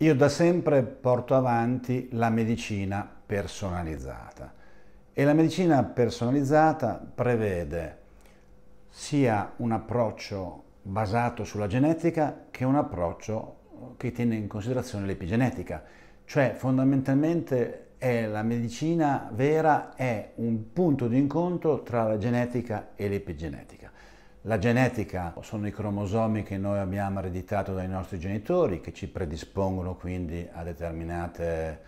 Io da sempre porto avanti la medicina personalizzata e la medicina personalizzata prevede sia un approccio basato sulla genetica che un approccio che tiene in considerazione l'epigenetica, cioè fondamentalmente la medicina vera è un punto di incontro tra la genetica e l'epigenetica. La genetica sono i cromosomi che noi abbiamo ereditato dai nostri genitori, che ci predispongono quindi a determinate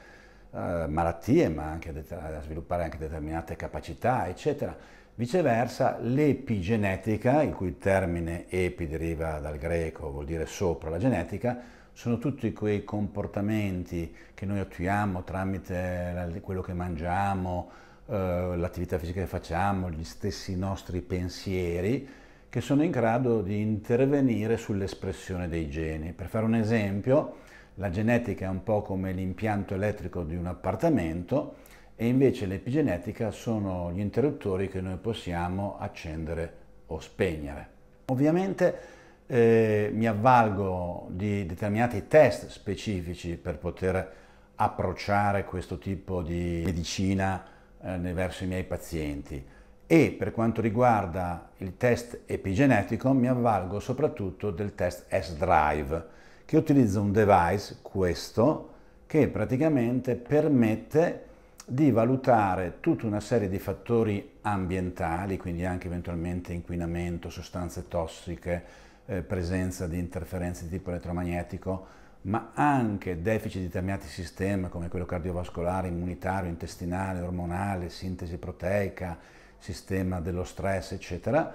eh, malattie, ma anche a, a sviluppare anche determinate capacità, eccetera. Viceversa, l'epigenetica, il cui termine epi deriva dal greco, vuol dire sopra la genetica, sono tutti quei comportamenti che noi attuiamo tramite quello che mangiamo, eh, l'attività fisica che facciamo, gli stessi nostri pensieri, che sono in grado di intervenire sull'espressione dei geni. Per fare un esempio, la genetica è un po' come l'impianto elettrico di un appartamento e invece l'epigenetica sono gli interruttori che noi possiamo accendere o spegnere. Ovviamente eh, mi avvalgo di determinati test specifici per poter approcciare questo tipo di medicina eh, verso i miei pazienti e per quanto riguarda il test epigenetico mi avvalgo soprattutto del test S-Drive che utilizza un device, questo, che praticamente permette di valutare tutta una serie di fattori ambientali, quindi anche eventualmente inquinamento, sostanze tossiche, eh, presenza di interferenze di tipo elettromagnetico, ma anche deficit di determinati sistemi come quello cardiovascolare, immunitario, intestinale, ormonale, sintesi proteica, sistema dello stress, eccetera,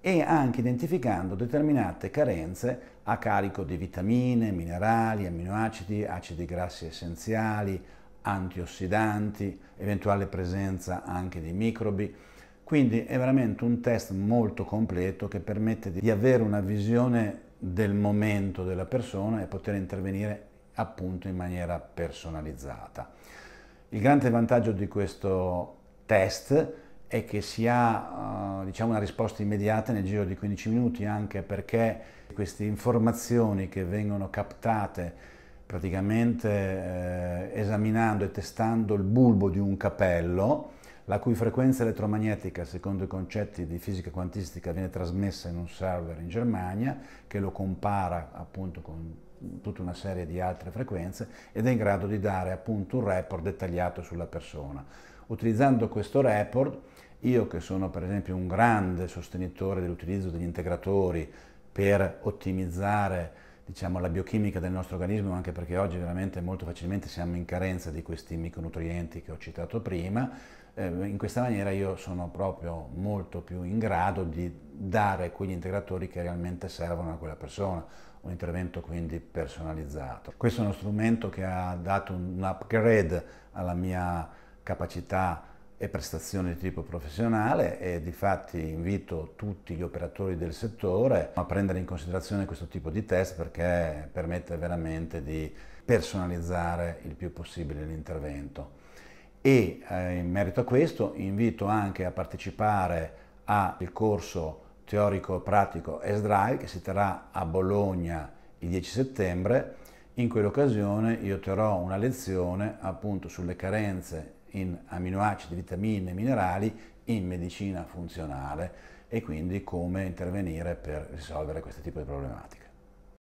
e anche identificando determinate carenze a carico di vitamine, minerali, amminoacidi, acidi grassi essenziali, antiossidanti, eventuale presenza anche di microbi. Quindi è veramente un test molto completo che permette di avere una visione del momento della persona e poter intervenire appunto in maniera personalizzata. Il grande vantaggio di questo test è che si ha eh, diciamo, una risposta immediata nel giro di 15 minuti, anche perché queste informazioni che vengono captate praticamente eh, esaminando e testando il bulbo di un capello, la cui frequenza elettromagnetica, secondo i concetti di fisica quantistica, viene trasmessa in un server in Germania, che lo compara appunto con tutta una serie di altre frequenze ed è in grado di dare appunto un report dettagliato sulla persona. Utilizzando questo report io che sono per esempio un grande sostenitore dell'utilizzo degli integratori per ottimizzare diciamo, la biochimica del nostro organismo, anche perché oggi veramente molto facilmente siamo in carenza di questi micronutrienti che ho citato prima, eh, in questa maniera io sono proprio molto più in grado di dare quegli integratori che realmente servono a quella persona, un intervento quindi personalizzato. Questo è uno strumento che ha dato un upgrade alla mia capacità e prestazioni di tipo professionale e di fatti invito tutti gli operatori del settore a prendere in considerazione questo tipo di test perché permette veramente di personalizzare il più possibile l'intervento. E eh, in merito a questo invito anche a partecipare al corso teorico pratico S-Drive che si terrà a Bologna il 10 settembre. In quell'occasione io terrò una lezione appunto sulle carenze in aminoacidi, vitamine, minerali in medicina funzionale e quindi come intervenire per risolvere questo tipo di problematiche.